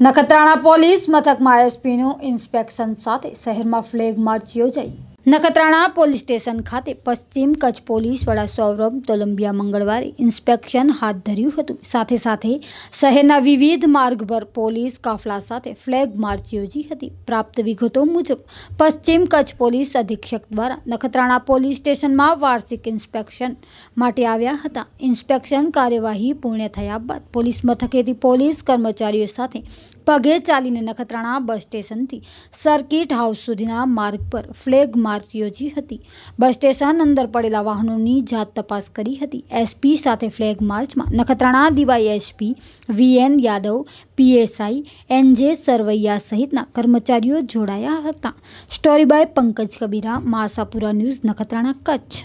Nakhatrana police મથકમાં એસપીનું inspection સાથે શહેરમાં ફ્લેગ માર્ચ યોજાઈ नखतराणा पुलिस स्टेशन ખાતે পশ্চিম કચ્છ પોલીસ વડા સૌરમ તોલંભિયા મંગળવારે ઇન્સ્પેક્શન હાથ ધરીયુ હતું સાથે સાથે શહેરના વિવિધ માર્ગ પર પોલીસ કાફલા સાથે ફ્લેગ માર્ચ યોજી હતી પ્રાપ્ત વિગોતો મુજબ পশ্চিম કચ્છ પોલીસ અધિક્ષક દ્વારા નખतराणा પોલીસ સ્ટેશનમાં વાર્ષિક ઇન્સ્પેક્શન માટે આવ્યા હતા ઇન્સ્પેક્શન કાર્યવાહી પૂર્ણ થયા બાદ પોલીસ મથકેથી પોલીસ કર્મચારીઓ સાથે બગે ચાલીને નખત્રાણા બસ સ્ટેશન થી સર્કિટ હાઉસ સુધીના માર્ગ પર ફ્લેગ માર્ચ યોજી હતી બસ સ્ટેશન અંદર પડેલા વાહનોની જાત તપાસ કરી હતી એસપી સાથે ફ્લેગ માર્ચમાં નખત્રાણા દીવા SP V N Yadav P S I N J Sarvaiya સહિતના કર્મચારીઓ જોડાયા હતા સ્ટોરી બાય પંકજ કબીરા માસાપુરા ન્યૂઝ નખત્રાણા કચ